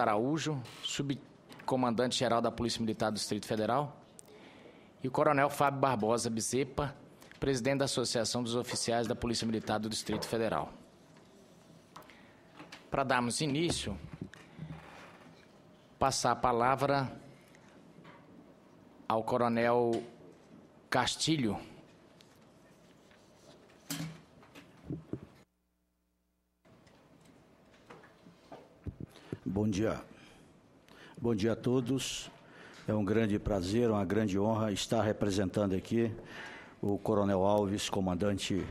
Araújo, subcomandante-geral da Polícia Militar do Distrito Federal, e o Coronel Fábio Barbosa Bizepa, presidente da Associação dos Oficiais da Polícia Militar do Distrito Federal. Para darmos início, passar a palavra ao Coronel Castilho Bom dia. Bom dia a todos. É um grande prazer, uma grande honra estar representando aqui o Coronel Alves, comandante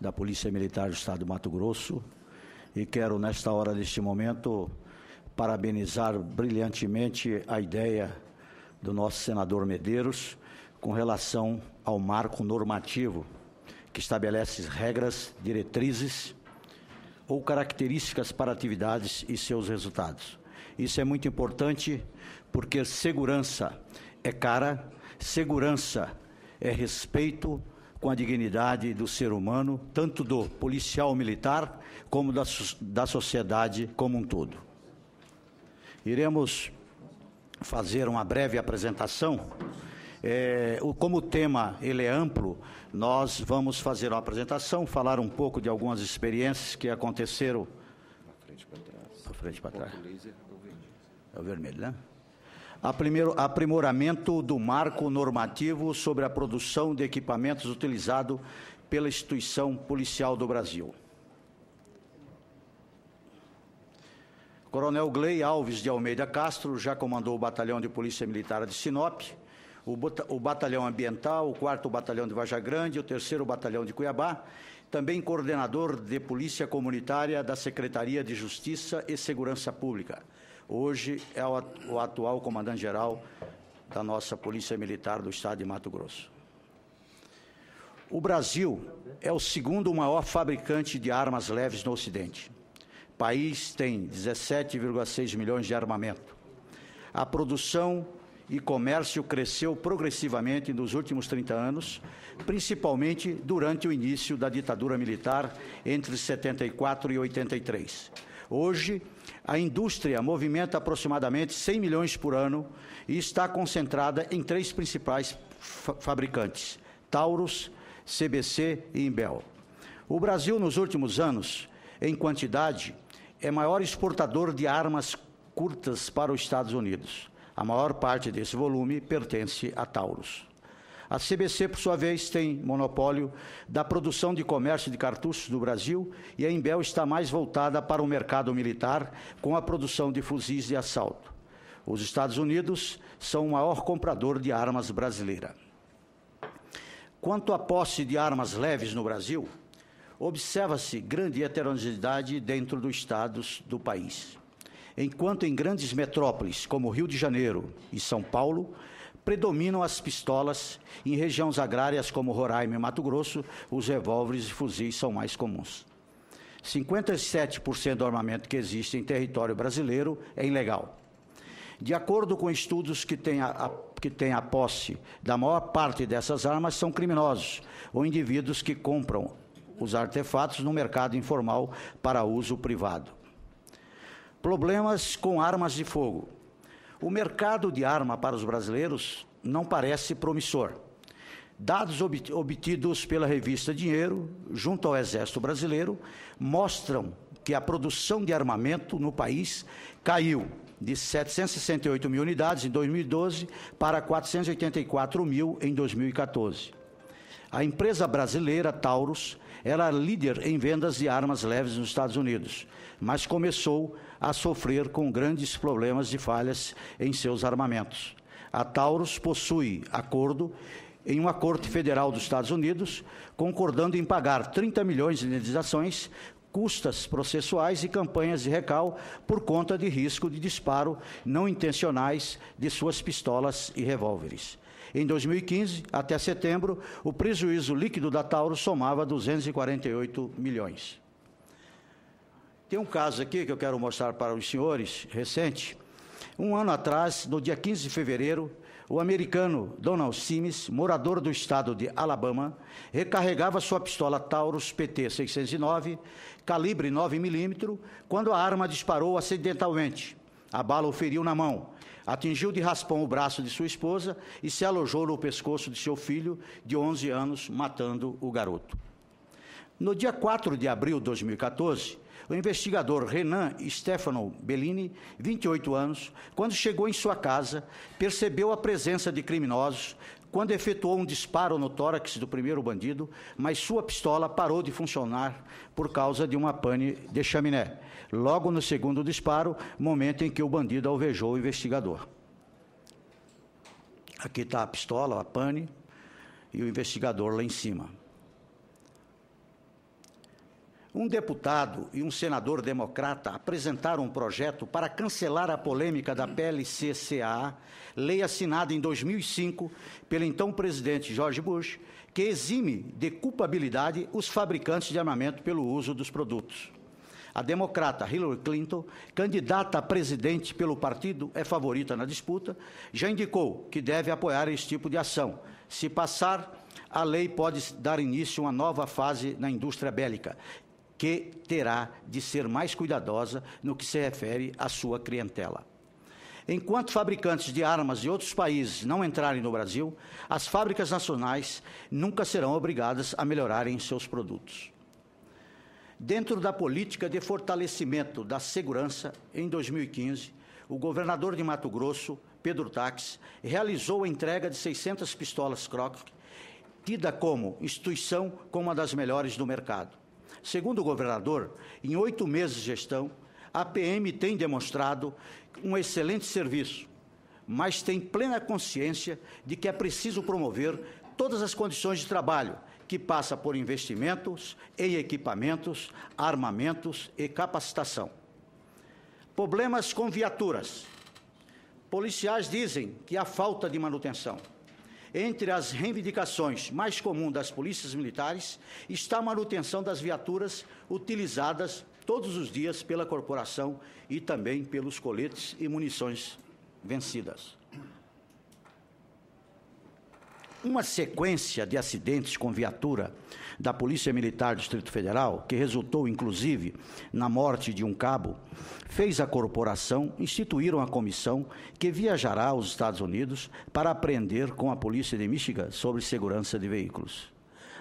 da Polícia Militar do Estado do Mato Grosso. E quero, nesta hora, neste momento, parabenizar brilhantemente a ideia do nosso senador Medeiros com relação ao marco normativo que estabelece regras, diretrizes ou características para atividades e seus resultados. Isso é muito importante porque segurança é cara, segurança é respeito com a dignidade do ser humano, tanto do policial militar como da, da sociedade como um todo. Iremos fazer uma breve apresentação é, o, como o tema ele é amplo, nós vamos fazer uma apresentação, falar um pouco de algumas experiências que aconteceram. Na frente para trás. É o vermelho, né? A aprimoramento do marco normativo sobre a produção de equipamentos utilizado pela instituição policial do Brasil. Coronel Glei Alves de Almeida Castro já comandou o Batalhão de Polícia Militar de Sinop, o Batalhão Ambiental, o 4 Batalhão de Vaja Grande, o 3 Batalhão de Cuiabá, também coordenador de Polícia Comunitária da Secretaria de Justiça e Segurança Pública. Hoje é o atual comandante-geral da nossa Polícia Militar do Estado de Mato Grosso. O Brasil é o segundo maior fabricante de armas leves no Ocidente. O país tem 17,6 milhões de armamento. A produção e comércio cresceu progressivamente nos últimos 30 anos, principalmente durante o início da ditadura militar entre 74 e 83. Hoje, a indústria movimenta aproximadamente 100 milhões por ano e está concentrada em três principais fabricantes: Taurus, CBC e Imbel. O Brasil, nos últimos anos, em quantidade, é maior exportador de armas curtas para os Estados Unidos. A maior parte desse volume pertence a Taurus. A CBC, por sua vez, tem monopólio da produção de comércio de cartuchos do Brasil e a Imbel está mais voltada para o mercado militar com a produção de fuzis de assalto. Os Estados Unidos são o maior comprador de armas brasileira. Quanto à posse de armas leves no Brasil, observa-se grande heterogeneidade dentro dos estados do país enquanto em grandes metrópoles como Rio de Janeiro e São Paulo, predominam as pistolas, em regiões agrárias como Roraima e Mato Grosso, os revólveres e fuzis são mais comuns. 57% do armamento que existe em território brasileiro é ilegal. De acordo com estudos que têm a, a, que têm a posse da maior parte dessas armas, são criminosos ou indivíduos que compram os artefatos no mercado informal para uso privado. Problemas com armas de fogo. O mercado de arma para os brasileiros não parece promissor. Dados obtidos pela revista Dinheiro, junto ao Exército Brasileiro, mostram que a produção de armamento no país caiu de 768 mil unidades em 2012 para 484 mil em 2014. A empresa brasileira Taurus era líder em vendas de armas leves nos Estados Unidos, mas começou a sofrer com grandes problemas de falhas em seus armamentos. A Taurus possui acordo em uma corte federal dos Estados Unidos, concordando em pagar 30 milhões de indenizações, custas processuais e campanhas de recal por conta de risco de disparo não intencionais de suas pistolas e revólveres. Em 2015, até setembro, o prejuízo líquido da Tauro somava 248 milhões. Tem um caso aqui que eu quero mostrar para os senhores, recente. Um ano atrás, no dia 15 de fevereiro, o americano Donald Sims, morador do estado de Alabama, recarregava sua pistola Taurus PT-609, calibre 9mm, quando a arma disparou acidentalmente. A bala o feriu na mão. Atingiu de raspão o braço de sua esposa e se alojou no pescoço de seu filho, de 11 anos, matando o garoto. No dia 4 de abril de 2014, o investigador Renan Stefano Bellini, 28 anos, quando chegou em sua casa, percebeu a presença de criminosos quando efetuou um disparo no tórax do primeiro bandido, mas sua pistola parou de funcionar por causa de uma pane de chaminé. Logo no segundo disparo, momento em que o bandido alvejou o investigador. Aqui está a pistola, a pane, e o investigador lá em cima. Um deputado e um senador democrata apresentaram um projeto para cancelar a polêmica da PLCCA, lei assinada em 2005 pelo então presidente George Bush, que exime de culpabilidade os fabricantes de armamento pelo uso dos produtos. A democrata Hillary Clinton, candidata a presidente pelo partido, é favorita na disputa, já indicou que deve apoiar esse tipo de ação. Se passar, a lei pode dar início a uma nova fase na indústria bélica, que terá de ser mais cuidadosa no que se refere à sua clientela. Enquanto fabricantes de armas de outros países não entrarem no Brasil, as fábricas nacionais nunca serão obrigadas a melhorarem seus produtos. Dentro da política de fortalecimento da segurança, em 2015, o governador de Mato Grosso, Pedro Tax, realizou a entrega de 600 pistolas Croc, tida como instituição como uma das melhores do mercado. Segundo o governador, em oito meses de gestão, a PM tem demonstrado um excelente serviço, mas tem plena consciência de que é preciso promover todas as condições de trabalho, que passa por investimentos em equipamentos, armamentos e capacitação. Problemas com viaturas. Policiais dizem que há falta de manutenção. Entre as reivindicações mais comuns das polícias militares está a manutenção das viaturas utilizadas todos os dias pela corporação e também pelos coletes e munições vencidas. Uma sequência de acidentes com viatura da Polícia Militar do Distrito Federal, que resultou inclusive na morte de um cabo, fez a corporação instituir uma comissão que viajará aos Estados Unidos para aprender com a Polícia de Michigan sobre segurança de veículos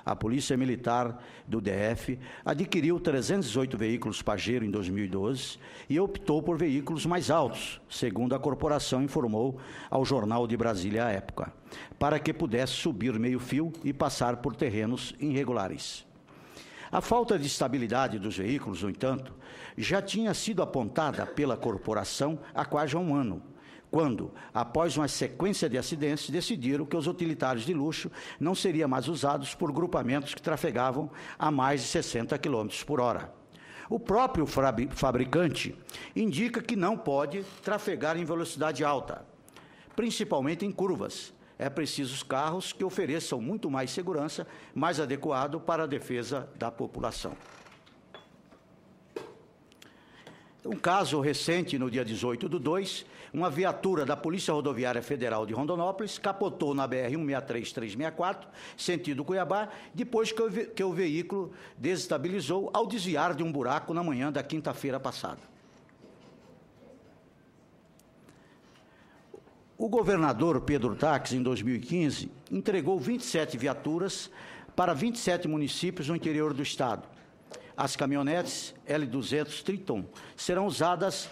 a Polícia Militar do DF adquiriu 308 veículos Pajero em 2012 e optou por veículos mais altos, segundo a corporação informou ao Jornal de Brasília à época, para que pudesse subir meio-fio e passar por terrenos irregulares. A falta de estabilidade dos veículos, no entanto, já tinha sido apontada pela corporação há quase um ano, quando, após uma sequência de acidentes, decidiram que os utilitários de luxo não seriam mais usados por grupamentos que trafegavam a mais de 60 km por hora. O próprio fabricante indica que não pode trafegar em velocidade alta, principalmente em curvas. É preciso os carros que ofereçam muito mais segurança, mais adequado para a defesa da população. Um caso recente, no dia 18 do 2, uma viatura da Polícia Rodoviária Federal de Rondonópolis capotou na BR-163-364, sentido Cuiabá, depois que o, que o veículo desestabilizou ao desviar de um buraco na manhã da quinta-feira passada. O governador Pedro Taques, em 2015, entregou 27 viaturas para 27 municípios no interior do estado as caminhonetes L200 Triton serão usadas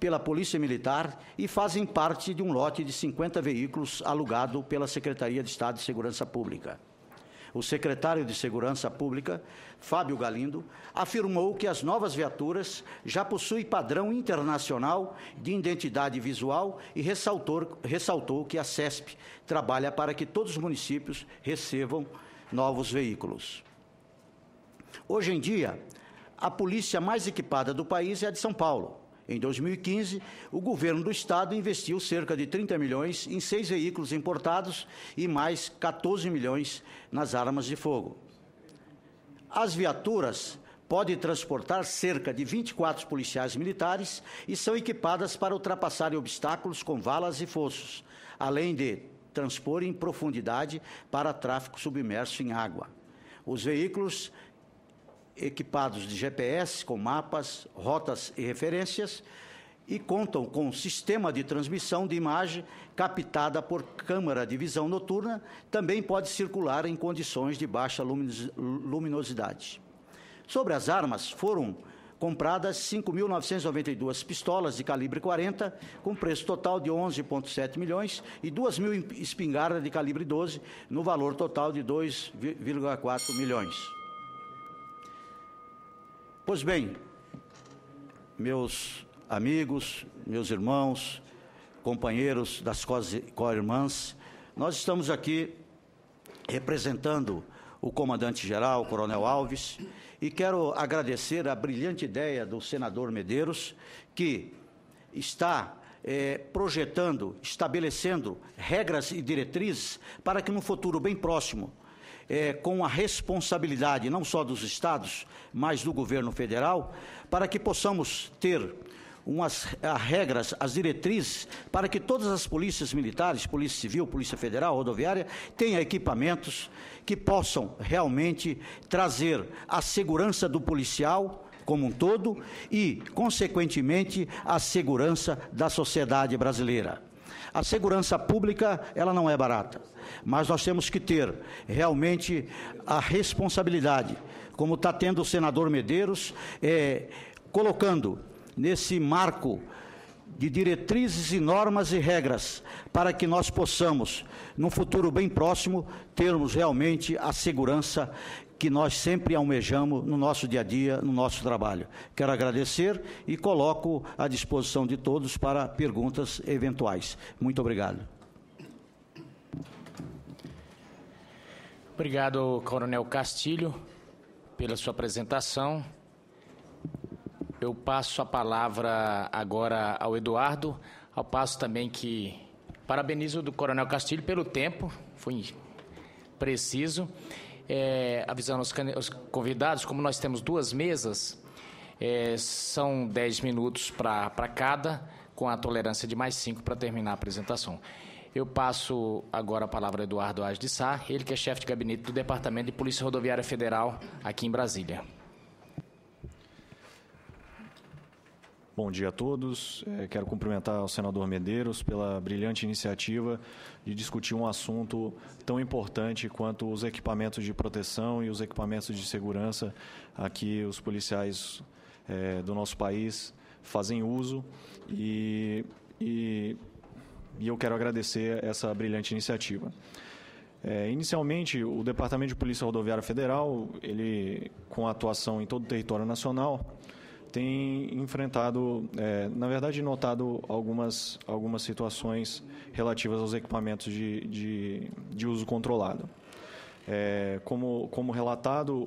pela Polícia Militar e fazem parte de um lote de 50 veículos alugado pela Secretaria de Estado de Segurança Pública. O secretário de Segurança Pública, Fábio Galindo, afirmou que as novas viaturas já possuem padrão internacional de identidade visual e ressaltou, ressaltou que a CESP trabalha para que todos os municípios recebam novos veículos. Hoje em dia, a polícia mais equipada do país é a de São Paulo. Em 2015, o governo do estado investiu cerca de 30 milhões em seis veículos importados e mais 14 milhões nas armas de fogo. As viaturas podem transportar cerca de 24 policiais militares e são equipadas para ultrapassarem obstáculos com valas e fossos, além de transpor em profundidade para tráfego submerso em água. Os veículos equipados de GPS com mapas, rotas e referências e contam com sistema de transmissão de imagem captada por câmara de visão noturna, também pode circular em condições de baixa luminosidade. Sobre as armas, foram compradas 5.992 pistolas de calibre 40, com preço total de 11,7 milhões, e 2.000 espingardas de calibre 12, no valor total de 2,4 milhões. Pois bem, meus amigos, meus irmãos, companheiros das co-irmãs, nós estamos aqui representando o comandante-geral, Coronel Alves, e quero agradecer a brilhante ideia do senador Medeiros, que está eh, projetando, estabelecendo regras e diretrizes para que, no futuro bem próximo, é, com a responsabilidade não só dos estados, mas do governo federal, para que possamos ter umas as regras, as diretrizes para que todas as polícias militares, Polícia Civil, Polícia Federal, Rodoviária, tenham equipamentos que possam realmente trazer a segurança do policial como um todo e, consequentemente, a segurança da sociedade brasileira. A segurança pública, ela não é barata, mas nós temos que ter realmente a responsabilidade, como está tendo o senador Medeiros, é, colocando nesse marco de diretrizes e normas e regras para que nós possamos, num futuro bem próximo, termos realmente a segurança que nós sempre almejamos no nosso dia a dia, no nosso trabalho. Quero agradecer e coloco à disposição de todos para perguntas eventuais. Muito obrigado. Obrigado, Coronel Castilho, pela sua apresentação. Eu passo a palavra agora ao Eduardo, ao passo também que parabenizo do Coronel Castilho pelo tempo, foi preciso é, avisando os, os, convidados, como nós temos duas mesas, é, são dez minutos para cada, com a tolerância de mais cinco para terminar a apresentação. Eu passo agora a palavra a Eduardo Age de Sá, ele que é chefe de gabinete do Departamento de Polícia Rodoviária Federal aqui em Brasília. Bom dia a todos. É, quero cumprimentar o senador Medeiros pela brilhante iniciativa de discutir um assunto tão importante quanto os equipamentos de proteção e os equipamentos de segurança a que os policiais é, do nosso país fazem uso. E, e, e eu quero agradecer essa brilhante iniciativa. É, inicialmente, o Departamento de Polícia Rodoviária Federal, ele com atuação em todo o território nacional, tem enfrentado, é, na verdade, notado algumas, algumas situações relativas aos equipamentos de, de, de uso controlado. É, como, como relatado,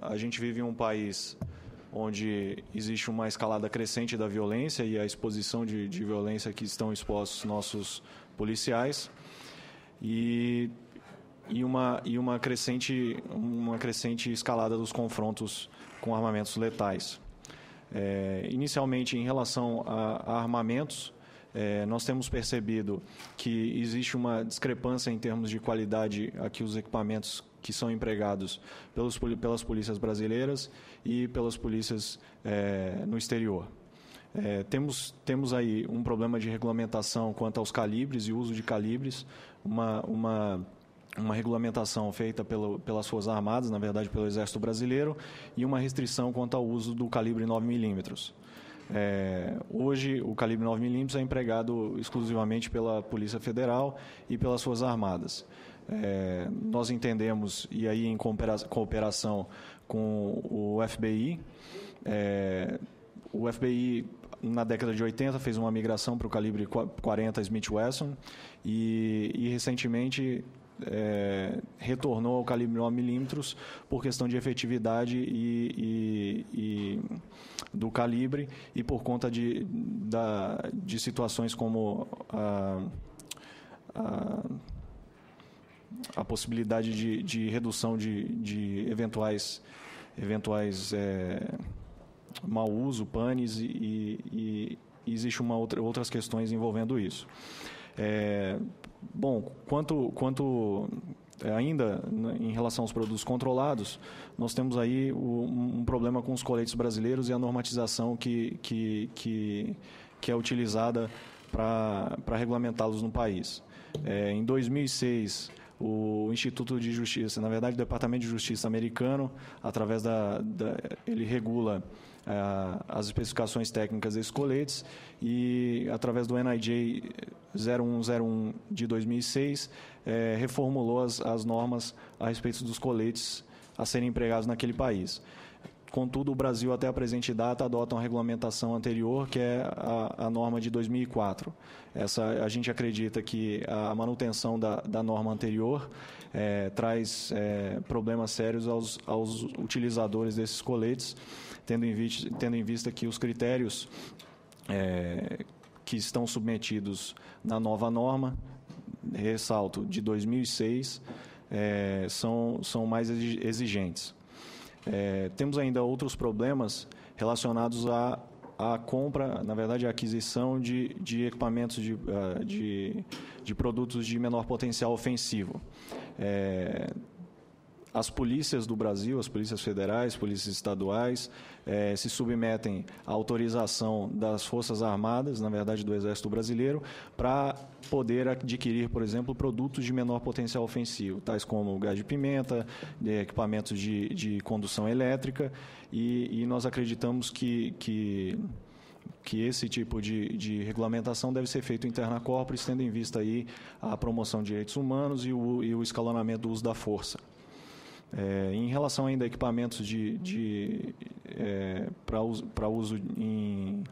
a, gente vive em um país onde existe uma escalada crescente da violência e a exposição de, de violência que estão expostos nossos policiais. E e uma, e uma, crescente, uma crescente escalada dos confrontos com armamentos letais. É, inicialmente, em relação a, a armamentos, é, nós temos percebido que existe uma discrepância em termos de qualidade aqui os equipamentos que são empregados pelos, pelas polícias brasileiras e pelas polícias é, no exterior. É, temos, temos aí um problema de regulamentação quanto aos calibres e uso de calibres, uma, uma uma regulamentação feita pelo, pelas Forças Armadas, na verdade pelo Exército Brasileiro, e uma restrição quanto ao uso do calibre 9mm. É, hoje, o calibre 9mm é empregado exclusivamente pela Polícia Federal e pelas Forças Armadas. É, nós entendemos, e aí em cooperação com o FBI, é, o FBI na década de 80 fez uma migração para o calibre 40 Smith Wesson e, e recentemente é, retornou ao calibre 9 milímetros por questão de efetividade e, e, e do calibre e por conta de, da, de situações como a, a, a possibilidade de, de redução de, de eventuais, eventuais é, mau uso, panes e, e, e existe uma outra, outras questões envolvendo isso. É, Bom, quanto, quanto é, ainda né, em relação aos produtos controlados, nós temos aí um problema com os coletes brasileiros e a normatização que, que, que, que é utilizada para regulamentá-los no país. É, em 2006, o Instituto de Justiça, na verdade, o Departamento de Justiça americano, através da, da ele regula é, as especificações técnicas desses coletes e, através do NIJ 0101 de 2006, é, reformulou as, as normas a respeito dos coletes a serem empregados naquele país. Contudo, o Brasil, até a presente data, adota uma regulamentação anterior, que é a, a norma de 2004. Essa, a gente acredita que a manutenção da, da norma anterior é, traz é, problemas sérios aos, aos utilizadores desses coletes tendo em vista, tendo em vista que os critérios é, que estão submetidos na nova norma, ressalto, de 2006, é, são, são mais exigentes. É, temos ainda outros problemas relacionados à, à compra, na verdade, à aquisição de, de equipamentos de, ah, de, de produtos de menor potencial ofensivo. É, as polícias do Brasil, as polícias federais, polícias estaduais, eh, se submetem à autorização das Forças Armadas, na verdade do Exército Brasileiro, para poder adquirir, por exemplo, produtos de menor potencial ofensivo, tais como gás de pimenta, eh, equipamentos de, de condução elétrica, e, e nós acreditamos que, que que esse tipo de, de, regulamentação deve ser feito interna corporis, tendo em vista aí a promoção de direitos humanos e o, e o escalonamento do uso da força. É, em relação ainda a equipamentos de, de é, para uso, uso em,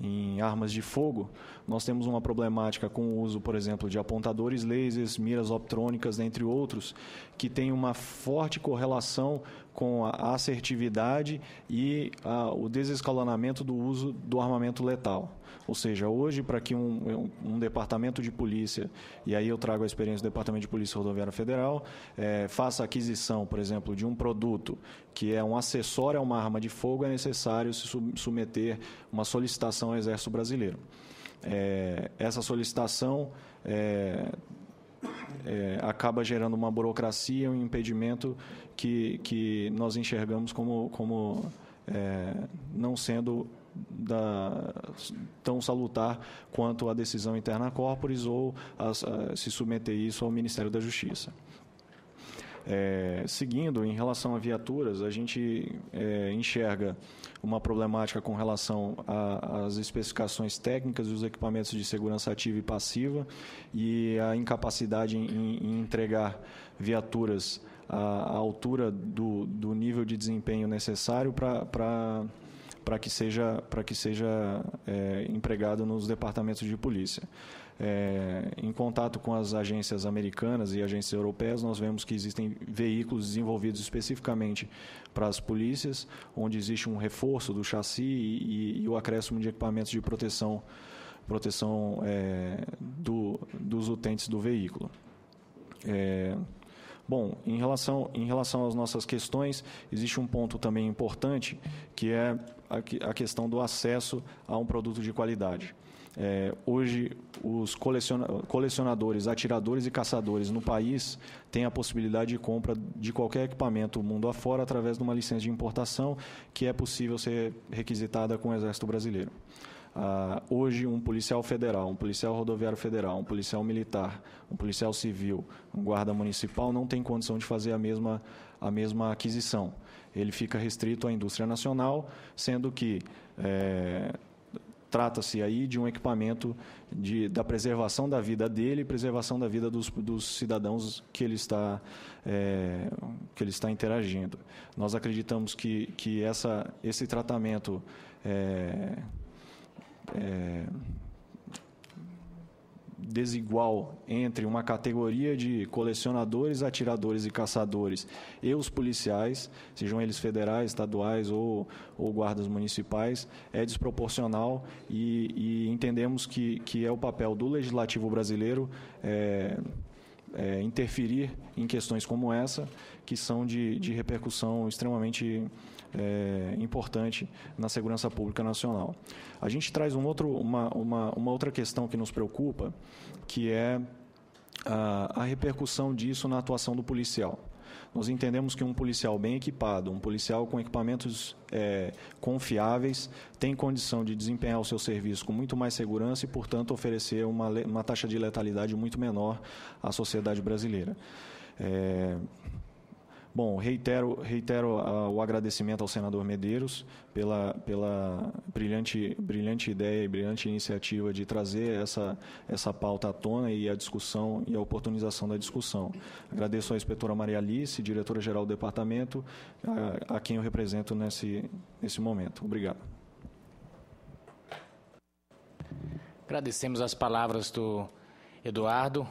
em armas de fogo, nós temos uma problemática com o uso, por exemplo, de apontadores lasers, miras optrônicas, entre outros, que tem uma forte correlação com a assertividade e a, o desescalonamento do uso do armamento letal. Ou seja, hoje, para que um, um, um, departamento de polícia, e aí eu trago a experiência do Departamento de Polícia Rodoviária Federal, é, faça aquisição, por exemplo, de um produto que é um acessório a uma arma de fogo, é necessário se submeter uma solicitação ao Exército Brasileiro. É, essa solicitação é, é, acaba gerando uma burocracia, um impedimento que, que nós enxergamos como, como é, não sendo da, tão salutar quanto a decisão interna corporis ou a, a, se submeter isso ao Ministério da Justiça. É, seguindo, em relação a viaturas, a gente é, enxerga uma problemática com relação às especificações técnicas e os equipamentos de segurança ativa e passiva e a incapacidade em, em entregar viaturas à, à altura do, do, nível de desempenho necessário para para que seja para que seja é, empregado nos departamentos de polícia. É, em contato com as agências americanas e agências europeias, nós vemos que existem veículos desenvolvidos especificamente para as polícias, onde existe um reforço do chassi e, e, e o acréscimo de equipamentos de proteção, proteção é, do, dos utentes do veículo. É, Bom, em relação, em relação às nossas questões, existe um ponto também importante, que é a, a questão do acesso a um produto de qualidade. É, hoje, os coleciona colecionadores, atiradores e caçadores no país têm a possibilidade de compra de qualquer equipamento mundo afora através de uma licença de importação que é possível ser requisitada com o Exército Brasileiro. Ah, hoje, um policial federal, um policial rodoviário federal, um policial militar, um policial civil, um guarda municipal não tem condição de fazer a mesma, a mesma aquisição. Ele fica restrito à indústria nacional, sendo que. É, Trata-se aí de um equipamento de, da preservação da vida dele e preservação da vida dos, dos cidadãos que ele, está, é, que ele está interagindo. Nós acreditamos que, que essa, esse tratamento é, é, desigual entre uma categoria de colecionadores, atiradores e caçadores e os policiais, sejam eles federais, estaduais ou, ou guardas municipais, é desproporcional e, e entendemos que, que é o papel do legislativo brasileiro. É, é, interferir em questões como essa, que são de, de repercussão extremamente é, importante na segurança pública nacional. A gente traz um outro, uma, uma, uma outra questão que nos preocupa, que é a, a repercussão disso na atuação do policial. Nós entendemos que um policial bem equipado, um policial com equipamentos é, confiáveis, tem condição de desempenhar o seu serviço com muito mais segurança e, portanto, oferecer uma, uma taxa de letalidade muito menor à sociedade brasileira. É, Bom, reitero, reitero uh, o agradecimento ao senador Medeiros pela, pela brilhante, brilhante ideia e brilhante iniciativa de trazer essa, essa pauta à tona e a discussão e a oportunização da discussão. Agradeço à inspetora Maria Alice, diretora-geral do departamento, a, a, quem eu represento nesse, nesse momento. Obrigado. Agradecemos as palavras do Eduardo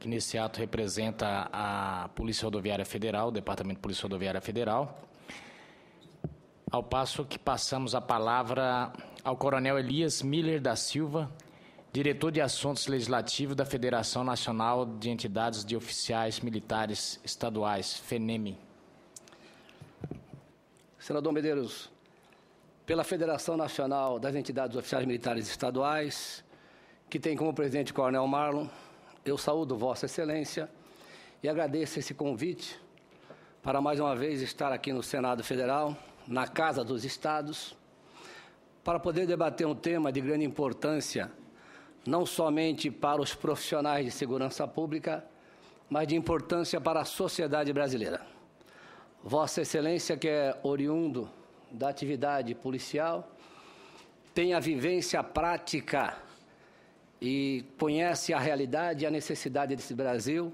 que nesse ato representa a Polícia Rodoviária Federal, o Departamento de Polícia Rodoviária Federal, ao passo que passamos a palavra ao Coronel Elias Miller da Silva, diretor de Assuntos Legislativos da Federação Nacional de Entidades de Oficiais Militares Estaduais, FENEME. Senador Medeiros, pela Federação Nacional das Entidades Oficiais Militares Estaduais, que tem como presidente Coronel Marlon, eu saúdo Vossa Excelência e agradeço esse convite para mais uma vez estar aqui no Senado Federal, na Casa dos Estados, para poder debater um tema de grande importância, não somente para os profissionais de segurança pública, mas de importância para a sociedade brasileira. Vossa Excelência, que é oriundo da atividade policial, tem a vivência prática e conhece a realidade e a necessidade desse Brasil,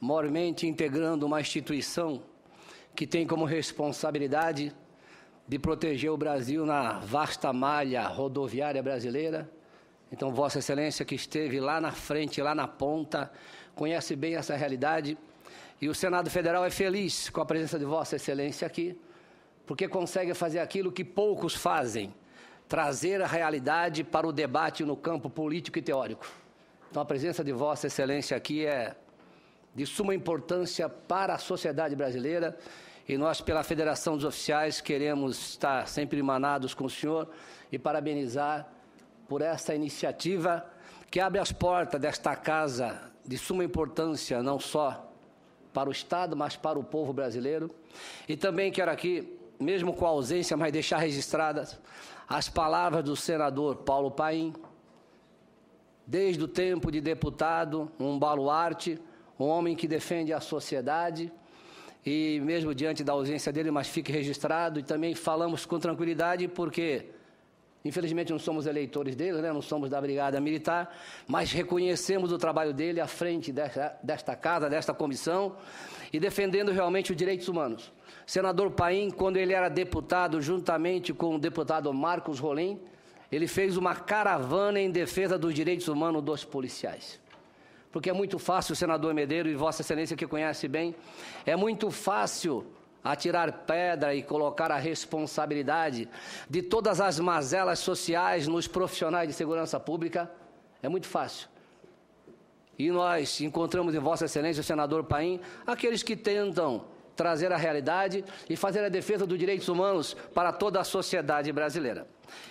mormente integrando uma instituição que tem como responsabilidade de proteger o Brasil na vasta malha rodoviária brasileira. Então, Vossa Excelência, que esteve lá na frente, lá na ponta, conhece bem essa realidade. E o Senado Federal é feliz com a presença de Vossa Excelência aqui, porque consegue fazer aquilo que poucos fazem, trazer a realidade para o debate no campo político e teórico. Então, a presença de Vossa Excelência aqui é de suma importância para a sociedade brasileira e nós, pela Federação dos Oficiais, queremos estar sempre emanados com o senhor e parabenizar por essa iniciativa que abre as portas desta casa de suma importância, não só para o Estado, mas para o povo brasileiro. E também quero aqui, mesmo com a ausência, mas deixar registradas as palavras do senador Paulo Paim, desde o tempo de deputado, um baluarte, um homem que defende a sociedade e mesmo diante da ausência dele, mas fique registrado e também falamos com tranquilidade porque infelizmente não somos eleitores dele, né? não somos da Brigada Militar, mas reconhecemos o trabalho dele à frente desta, desta casa, desta comissão e defendendo realmente os direitos humanos. Senador Paim, quando ele era deputado, juntamente com o deputado Marcos Rolim, ele fez uma caravana em defesa dos direitos humanos dos policiais. Porque é muito fácil, senador Medeiro e Vossa Excelência que conhece bem, é muito fácil atirar pedra e colocar a responsabilidade de todas as mazelas sociais nos profissionais de segurança pública. É muito fácil. E nós encontramos em Vossa Excelência, senador Paim, aqueles que tentam trazer a realidade e fazer a defesa dos direitos humanos para toda a sociedade brasileira.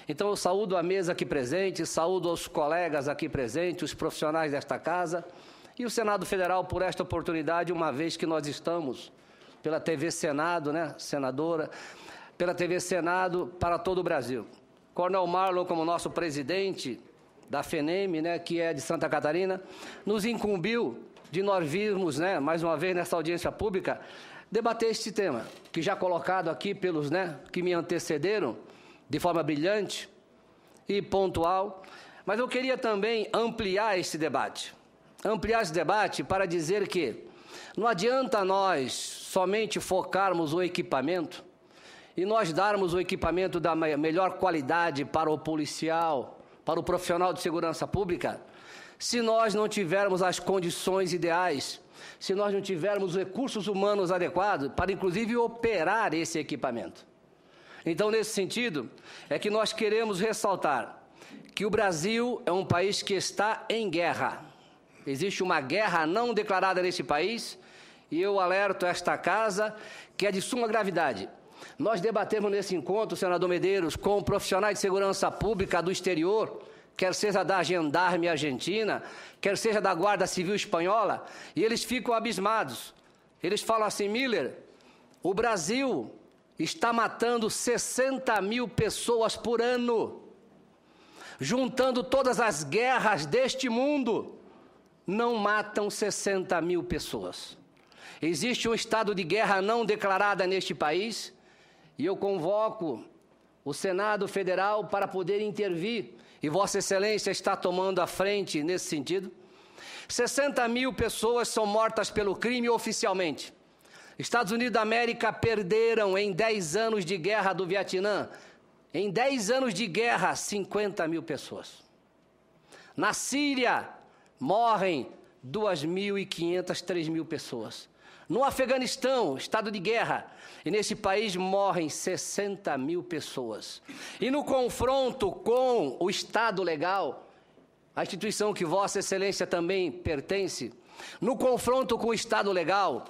Então eu saúdo a mesa aqui presente, saúdo aos colegas aqui presentes, os profissionais desta casa e o Senado Federal por esta oportunidade, uma vez que nós estamos pela TV Senado, né, senadora, pela TV Senado para todo o Brasil. Coronel Marlon, como nosso presidente da FENEM, né, que é de Santa Catarina, nos incumbiu de nós virmos, né, mais uma vez nessa audiência pública, debater este tema, que já colocado aqui pelos né, que me antecederam, de forma brilhante e pontual, mas eu queria também ampliar este debate. Ampliar esse debate para dizer que não adianta nós somente focarmos o equipamento e nós darmos o equipamento da melhor qualidade para o policial, para o profissional de segurança pública, se nós não tivermos as condições ideais se nós não tivermos recursos humanos adequados para, inclusive, operar esse equipamento. Então, nesse sentido, é que nós queremos ressaltar que o Brasil é um país que está em guerra. Existe uma guerra não declarada nesse país, e eu alerto esta casa que é de suma gravidade. Nós debatemos nesse encontro, senador Medeiros, com profissionais de segurança pública do exterior, quer seja da Gendarme Argentina, quer seja da Guarda Civil Espanhola, e eles ficam abismados. Eles falam assim: Miller, o Brasil está matando 60 mil pessoas por ano, juntando todas as guerras deste mundo, não matam 60 mil pessoas. Existe um estado de guerra não declarada neste país, e eu convoco o Senado Federal para poder intervir e Vossa Excelência está tomando a frente nesse sentido. 60 mil pessoas são mortas pelo crime oficialmente. Estados Unidos da América perderam em 10 anos de guerra do Vietnã, em 10 anos de guerra, 50 mil pessoas. Na Síria, morrem 2.500, 3.000 pessoas. No Afeganistão, estado de guerra, e nesse país morrem 60 mil pessoas. E no confronto com o Estado legal, a instituição que Vossa Excelência também pertence, no confronto com o Estado legal,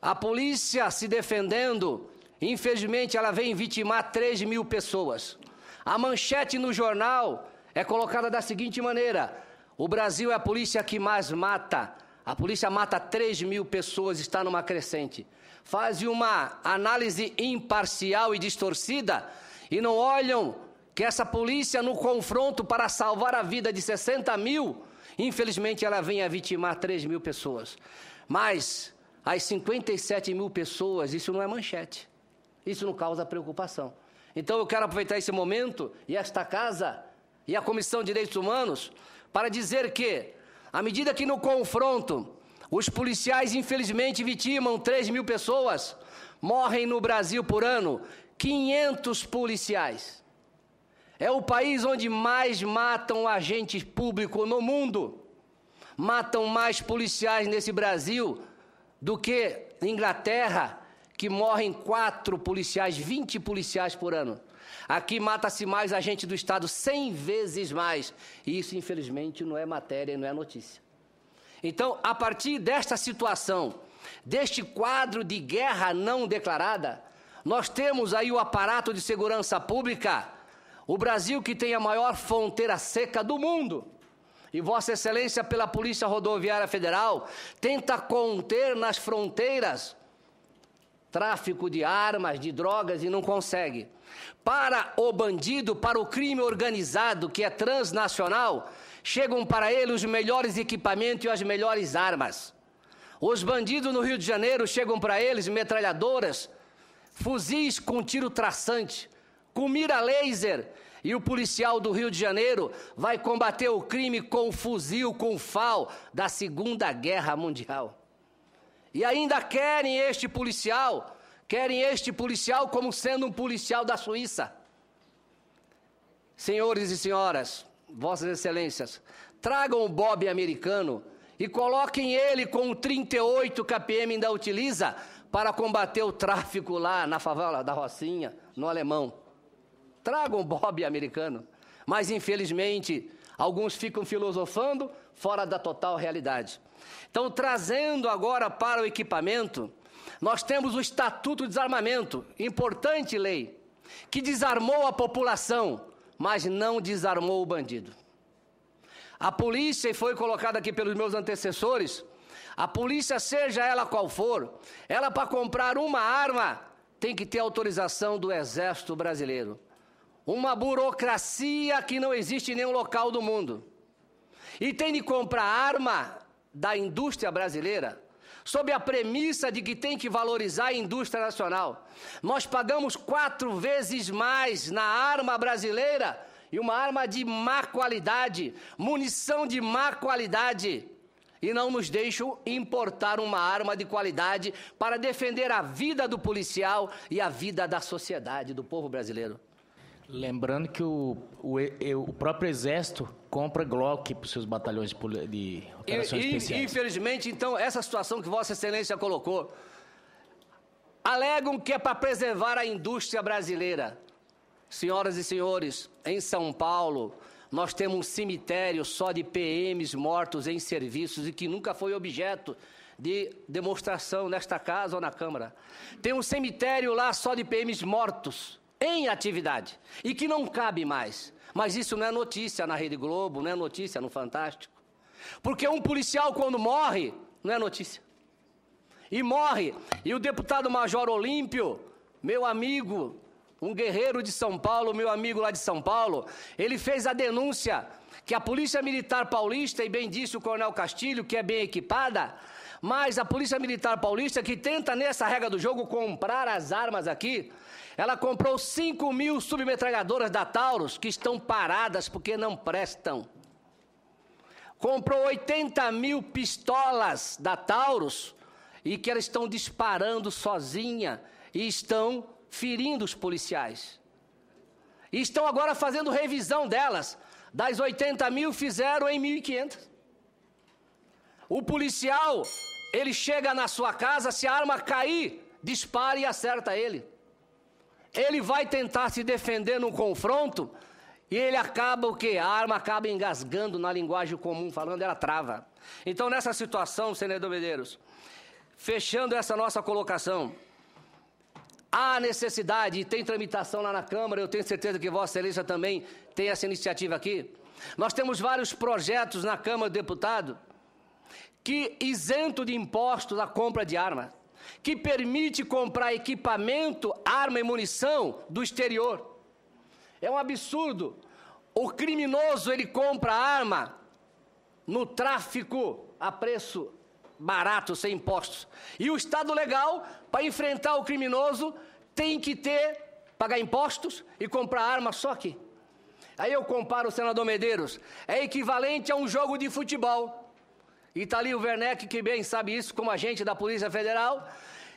a polícia se defendendo, infelizmente ela vem vitimar 3 mil pessoas. A manchete no jornal é colocada da seguinte maneira: o Brasil é a polícia que mais mata. A polícia mata 3 mil pessoas, está numa crescente. Faz uma análise imparcial e distorcida e não olham que essa polícia, no confronto para salvar a vida de 60 mil, infelizmente ela vem a vitimar 3 mil pessoas. Mas as 57 mil pessoas, isso não é manchete. Isso não causa preocupação. Então eu quero aproveitar esse momento e esta casa e a Comissão de Direitos Humanos para dizer que, à medida que no confronto os policiais infelizmente vitimam 3 mil pessoas, morrem no Brasil por ano 500 policiais. É o país onde mais matam agentes públicos no mundo. Matam mais policiais nesse Brasil do que Inglaterra, que morrem quatro policiais, 20 policiais por ano. Aqui mata-se mais a gente do Estado 100 vezes mais. E isso, infelizmente, não é matéria, não é notícia. Então, a partir desta situação, deste quadro de guerra não declarada, nós temos aí o aparato de segurança pública, o Brasil que tem a maior fronteira seca do mundo. E Vossa Excelência, pela Polícia Rodoviária Federal, tenta conter nas fronteiras tráfico de armas, de drogas e não consegue. Para o bandido, para o crime organizado que é transnacional, chegam para ele os melhores equipamentos e as melhores armas. Os bandidos no Rio de Janeiro chegam para eles metralhadoras, fuzis com tiro traçante, com mira laser. E o policial do Rio de Janeiro vai combater o crime com o fuzil, com o FAL da Segunda Guerra Mundial. E ainda querem este policial Querem este policial como sendo um policial da Suíça. Senhores e senhoras, Vossas Excelências, tragam o Bob americano e coloquem ele com o 38 que a PM ainda utiliza para combater o tráfico lá na favela da Rocinha, no Alemão. Tragam o Bob americano. Mas, infelizmente, alguns ficam filosofando fora da total realidade. Então, trazendo agora para o equipamento, nós temos o Estatuto de Desarmamento, importante lei, que desarmou a população, mas não desarmou o bandido. A polícia, e foi colocada aqui pelos meus antecessores, a polícia, seja ela qual for, ela para comprar uma arma tem que ter autorização do Exército Brasileiro. Uma burocracia que não existe em nenhum local do mundo. E tem de comprar arma da indústria brasileira sob a premissa de que tem que valorizar a indústria nacional. Nós pagamos quatro vezes mais na arma brasileira e uma arma de má qualidade, munição de má qualidade. E não nos deixam importar uma arma de qualidade para defender a vida do policial e a vida da sociedade, do povo brasileiro. Lembrando que o, o, o próprio Exército compra Glock para os seus batalhões de, de operações e, especiais. Infelizmente, então, essa situação que Vossa Excelência colocou, alegam que é para preservar a indústria brasileira. Senhoras e senhores, em São Paulo, nós temos um cemitério só de PMs mortos em serviços e que nunca foi objeto de demonstração nesta casa ou na Câmara. Tem um cemitério lá só de PMs mortos em atividade e que não cabe mais. Mas isso não é notícia na Rede Globo, não é notícia no Fantástico. Porque um policial, quando morre, não é notícia. E morre. E o deputado Major Olímpio, meu amigo, um guerreiro de São Paulo, meu amigo lá de São Paulo, ele fez a denúncia que a Polícia Militar Paulista, e bem disse o Coronel Castilho, que é bem equipada, mas a Polícia Militar Paulista, que tenta nessa regra do jogo comprar as armas aqui, ela comprou 5 mil submetralhadoras da Taurus que estão paradas porque não prestam. Comprou 80 mil pistolas da Taurus e que elas estão disparando sozinha e estão ferindo os policiais. E estão agora fazendo revisão delas. Das 80 mil, fizeram em 1.500. O policial, ele chega na sua casa, se a arma cair, dispara e acerta ele. Ele vai tentar se defender num confronto e ele acaba o que? A arma acaba engasgando na linguagem comum, falando, ela trava. Então, nessa situação, senador Medeiros, fechando essa nossa colocação, há necessidade, e tem tramitação lá na Câmara, eu tenho certeza que Vossa Excelência também tem essa iniciativa aqui. Nós temos vários projetos na Câmara do Deputado que isento de impostos a compra de armas que permite comprar equipamento, arma e munição do exterior. É um absurdo. O criminoso ele compra arma no tráfico a preço barato, sem impostos. E o Estado legal, para enfrentar o criminoso, tem que ter, pagar impostos e comprar arma só aqui. Aí eu comparo o senador Medeiros, é equivalente a um jogo de futebol e tá ali o Werneck, que bem sabe isso, como agente da Polícia Federal,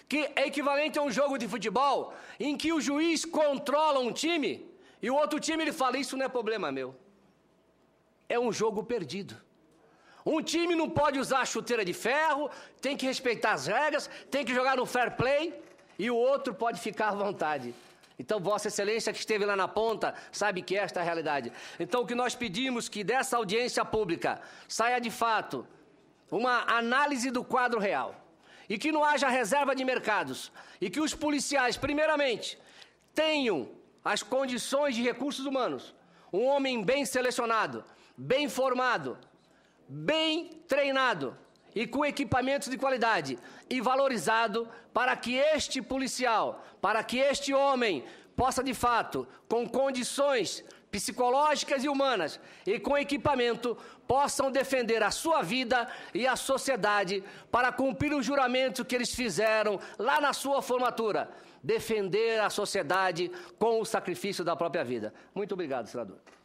que é equivalente a um jogo de futebol em que o juiz controla um time e o outro time ele fala: Isso não é problema meu. É um jogo perdido. Um time não pode usar chuteira de ferro, tem que respeitar as regras, tem que jogar no fair play e o outro pode ficar à vontade. Então, Vossa Excelência que esteve lá na ponta sabe que esta é a realidade. Então, o que nós pedimos que dessa audiência pública saia de fato uma análise do quadro real e que não haja reserva de mercados e que os policiais, primeiramente, tenham as condições de recursos humanos, um homem bem selecionado, bem formado, bem treinado e com equipamentos de qualidade e valorizado para que este policial, para que este homem possa de fato, com condições psicológicas e humanas e com equipamento possam defender a sua vida e a sociedade para cumprir o juramento que eles fizeram lá na sua formatura, defender a sociedade com o sacrifício da própria vida. Muito obrigado, senador.